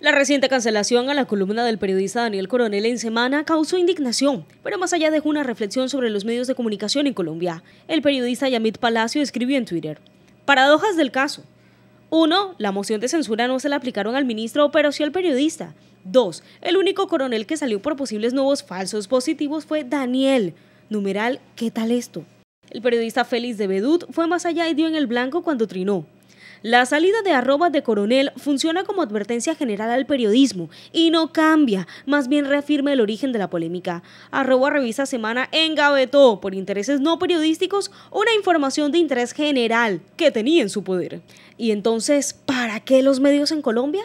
La reciente cancelación a la columna del periodista Daniel Coronel en Semana causó indignación, pero más allá dejó una reflexión sobre los medios de comunicación en Colombia. El periodista Yamit Palacio escribió en Twitter, Paradojas del caso. 1. La moción de censura no se la aplicaron al ministro, pero sí al periodista. 2. El único coronel que salió por posibles nuevos falsos positivos fue Daniel. Numeral, ¿qué tal esto? El periodista Félix de Bedut fue más allá y dio en el blanco cuando trinó. La salida de arroba de coronel funciona como advertencia general al periodismo y no cambia, más bien reafirma el origen de la polémica. Arroba Revista Semana engavetó por intereses no periodísticos una información de interés general que tenía en su poder. Y entonces, ¿para qué los medios en Colombia?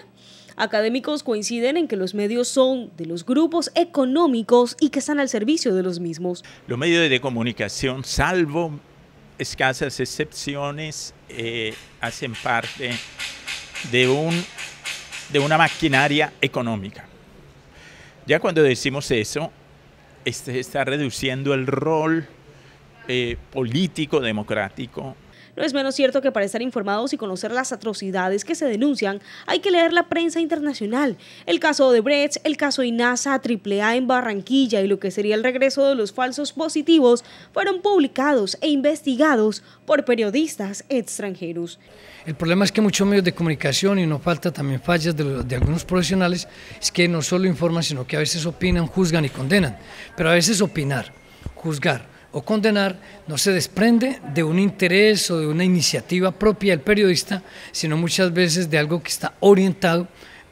Académicos coinciden en que los medios son de los grupos económicos y que están al servicio de los mismos. Los medios de comunicación, salvo escasas excepciones eh, hacen parte de, un, de una maquinaria económica. Ya cuando decimos eso, este está reduciendo el rol eh, político democrático no es menos cierto que para estar informados y conocer las atrocidades que se denuncian, hay que leer la prensa internacional. El caso de Brecht, el caso INASA, AAA en Barranquilla y lo que sería el regreso de los falsos positivos fueron publicados e investigados por periodistas extranjeros. El problema es que muchos medios de comunicación, y no falta también fallas de, de algunos profesionales, es que no solo informan, sino que a veces opinan, juzgan y condenan. Pero a veces opinar, juzgar o condenar no se desprende de un interés o de una iniciativa propia del periodista, sino muchas veces de algo que está orientado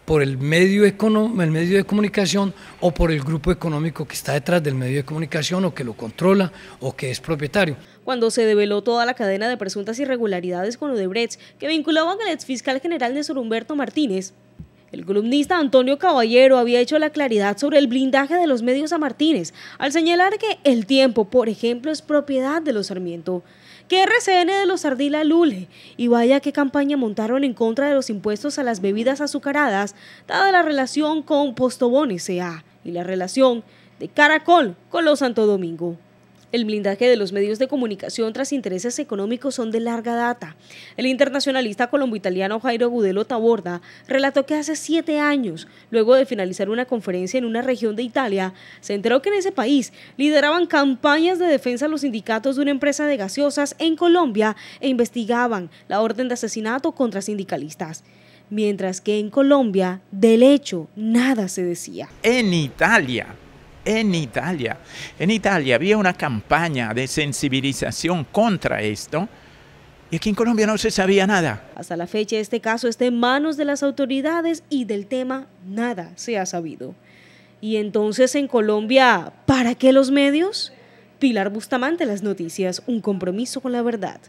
por el medio, el medio de comunicación o por el grupo económico que está detrás del medio de comunicación o que lo controla o que es propietario. Cuando se develó toda la cadena de presuntas irregularidades con Odebrecht que vinculaban al exfiscal general de Humberto Martínez, el columnista Antonio Caballero había hecho la claridad sobre el blindaje de los medios a Martínez, al señalar que el tiempo, por ejemplo, es propiedad de los Sarmiento, que RCN de los Ardila Lule, y vaya qué campaña montaron en contra de los impuestos a las bebidas azucaradas, dada la relación con Postobón S.A. y la relación de Caracol con los Santo Domingo. El blindaje de los medios de comunicación tras intereses económicos son de larga data. El internacionalista colombo-italiano Jairo Gudelo Taborda relató que hace siete años, luego de finalizar una conferencia en una región de Italia, se enteró que en ese país lideraban campañas de defensa a los sindicatos de una empresa de gaseosas en Colombia e investigaban la orden de asesinato contra sindicalistas mientras que en Colombia del hecho nada se decía. En Italia, en Italia. En Italia había una campaña de sensibilización contra esto y aquí en Colombia no se sabía nada. Hasta la fecha este caso está en manos de las autoridades y del tema nada se ha sabido. Y entonces en Colombia, ¿para qué los medios? Pilar Bustamante, las noticias, un compromiso con la verdad.